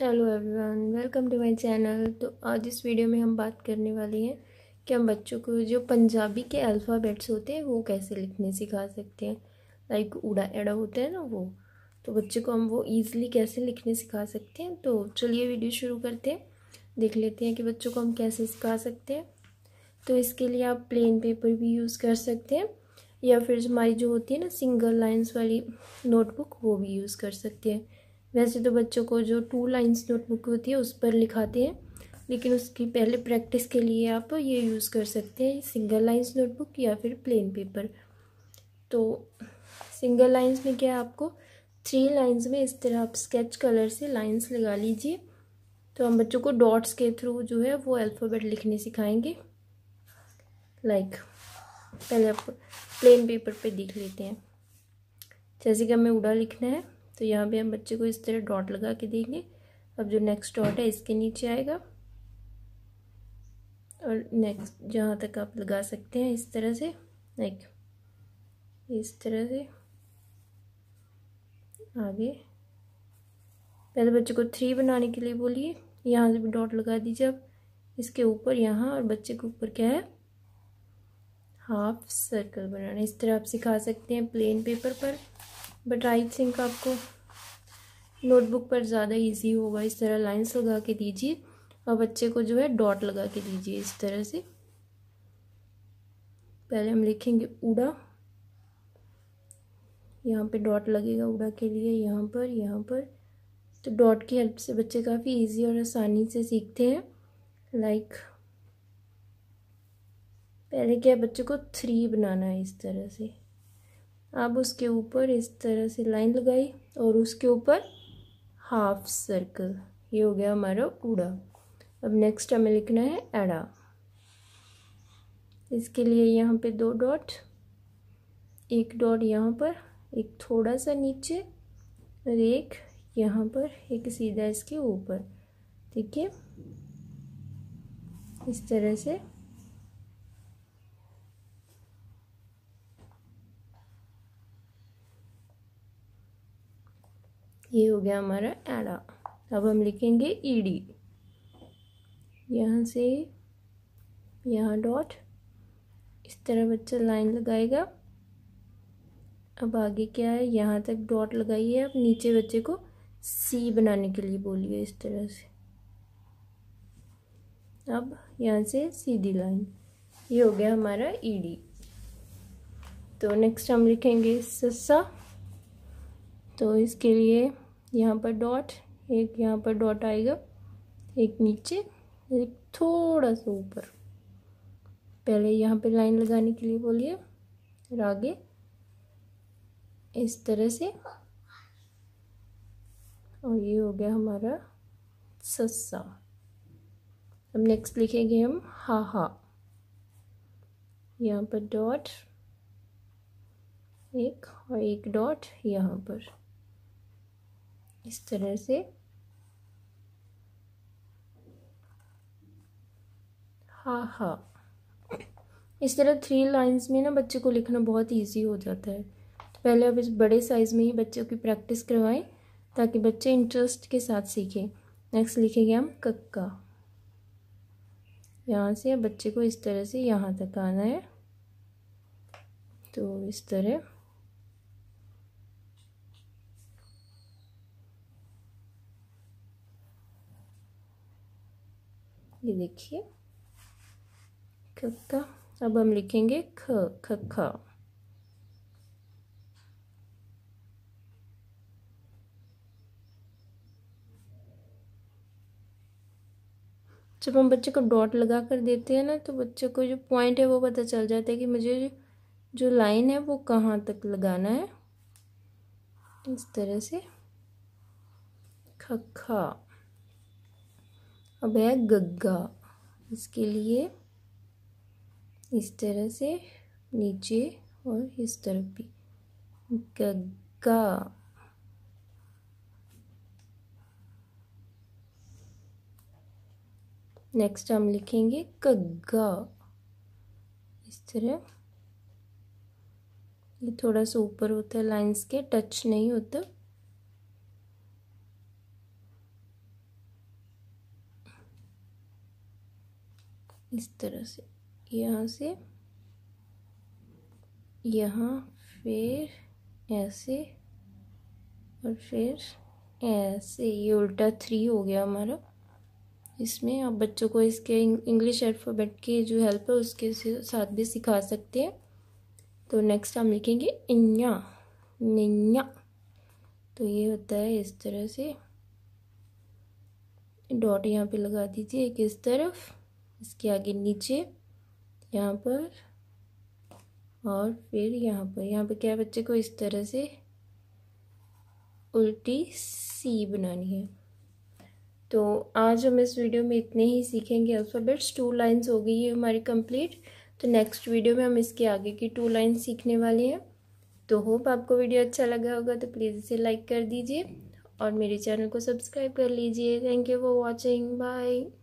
hello everyone welcome to my channel तो आज इस वीडियो में हम बात करने वाले हैं कि हम बच्चों को जो पंजाबी के अल्फ़ाबेट्स होते हैं वो कैसे लिखने सिखा सकते हैं लाइक उड़ा एड़ा होता है ना वो तो बच्चे को हम वो ईज़िली कैसे लिखने सिखा सकते हैं तो चलिए वीडियो शुरू करते हैं देख लेते हैं कि बच्चों को हम कैसे सिखा सकते हैं तो इसके लिए आप प्लेन पेपर भी यूज़ कर सकते हैं या फिर हमारी जो होती है ना सिंगल लाइन्स वाली नोटबुक वो भी यूज़ कर सकते हैं वैसे तो बच्चों को जो टू लाइंस नोटबुक होती है उस पर लिखाते हैं लेकिन उसकी पहले प्रैक्टिस के लिए आप ये यूज़ कर सकते हैं सिंगल लाइंस नोटबुक या फिर प्लेन पेपर तो सिंगल लाइंस में क्या है आपको थ्री लाइंस में इस तरह आप स्केच कलर से लाइंस लगा लीजिए तो हम बच्चों को डॉट्स के थ्रू जो है वो अल्फ़ाबेट लिखने सिखाएंगे लाइक like, पहले आप प्लेन पेपर पे देख लेते हैं जैसे कि हमें उड़ा लिखना है तो यहाँ पे हम बच्चे को इस तरह डॉट लगा के देंगे अब जो नेक्स्ट डॉट है इसके नीचे आएगा और नेक्स्ट जहाँ तक आप लगा सकते हैं इस तरह से लाइक इस तरह से आगे पहले बच्चे को थ्री बनाने के लिए बोलिए यहाँ से भी डॉट लगा दीजिए आप इसके ऊपर यहाँ और बच्चे के ऊपर क्या है हाफ सर्कल बनाना इस तरह आप सिखा सकते हैं प्लेन पेपर पर बट आई थिंक आपको नोटबुक पर ज़्यादा इजी होगा इस तरह लाइंस लगा के दीजिए और बच्चे को जो है डॉट लगा के दीजिए इस तरह से पहले हम लिखेंगे उड़ा यहाँ पे डॉट लगेगा उड़ा के लिए यहाँ पर यहाँ पर तो डॉट की हेल्प से बच्चे काफ़ी इजी और आसानी से सीखते हैं लाइक पहले क्या बच्चे को थ्री बनाना है इस तरह से अब उसके ऊपर इस तरह से लाइन लगाई और उसके ऊपर हाफ सर्कल ये हो गया हमारा उड़ा अब नेक्स्ट हमें लिखना है एड़ा इसके लिए यहाँ पे दो डॉट एक डॉट यहाँ पर एक थोड़ा सा नीचे और एक यहाँ पर एक सीधा इसके ऊपर ठीक है इस तरह से ये हो गया हमारा एड़ा अब हम लिखेंगे ईडी यहाँ से यहाँ डॉट इस तरह बच्चा लाइन लगाएगा अब आगे क्या है यहाँ तक डॉट लगाइए अब नीचे बच्चे को सी बनाने के लिए बोलिए इस तरह से अब यहाँ से सीधी लाइन ये हो गया हमारा ईडी तो नेक्स्ट हम लिखेंगे सस्सा तो इसके लिए यहाँ पर डॉट एक यहाँ पर डॉट आएगा एक नीचे एक थोड़ा सा ऊपर पहले यहाँ पे लाइन लगाने के लिए बोलिए और आगे इस तरह से और ये हो गया हमारा सस्सा अब नेक्स्ट लिखेंगे हम हा हा यहाँ पर डॉट एक और एक डॉट यहाँ पर इस तरह से हाँ हाँ इस तरह थ्री लाइंस में ना बच्चे को लिखना बहुत इजी हो जाता है तो पहले आप इस बड़े साइज़ में ही बच्चों की प्रैक्टिस करवाएं ताकि बच्चे इंटरेस्ट के साथ सीखें नेक्स्ट लिखेंगे हम कक्का यहाँ से बच्चे को इस तरह से यहाँ तक आना है तो इस तरह ये देखिए खक्का अब हम लिखेंगे ख ख जब हम बच्चे को डॉट लगा कर देते हैं ना तो बच्चे को जो पॉइंट है वो पता चल जाता है कि मुझे जो लाइन है वो कहाँ तक लगाना है इस तरह से खखा अब है गग्गा इसके लिए इस तरह से नीचे और इस तरफ भी गग्गा नेक्स्ट हम लिखेंगे कग्गा इस तरह ये थोड़ा सा ऊपर होता है लाइंस के टच नहीं होता इस तरह से यहाँ से यहाँ फिर ऐसे और फिर ऐसे ये उल्टा थ्री हो गया हमारा इसमें आप बच्चों को इसके इंग्लिश अल्फ़ाबेट की जो हेल्प है उसके साथ भी सिखा सकते हैं तो नेक्स्ट हम लिखेंगे इन्या निन्या तो ये होता है इस तरह से डॉट यहाँ पे लगा दीजिए एक इस तरफ इसके आगे नीचे यहाँ पर और फिर यहाँ पर यहाँ पर क्या बच्चे को इस तरह से उल्टी सी बनानी है तो आज हम इस वीडियो में इतने ही सीखेंगे अल्फ़ाबेट्स टू लाइंस हो गई है हमारी कंप्लीट तो नेक्स्ट वीडियो में हम इसके आगे की टू लाइंस सीखने वाले हैं तो होप आपको वीडियो अच्छा लगा होगा तो प्लीज़ इसे लाइक कर दीजिए और मेरे चैनल को सब्सक्राइब कर लीजिए thank you for watching bye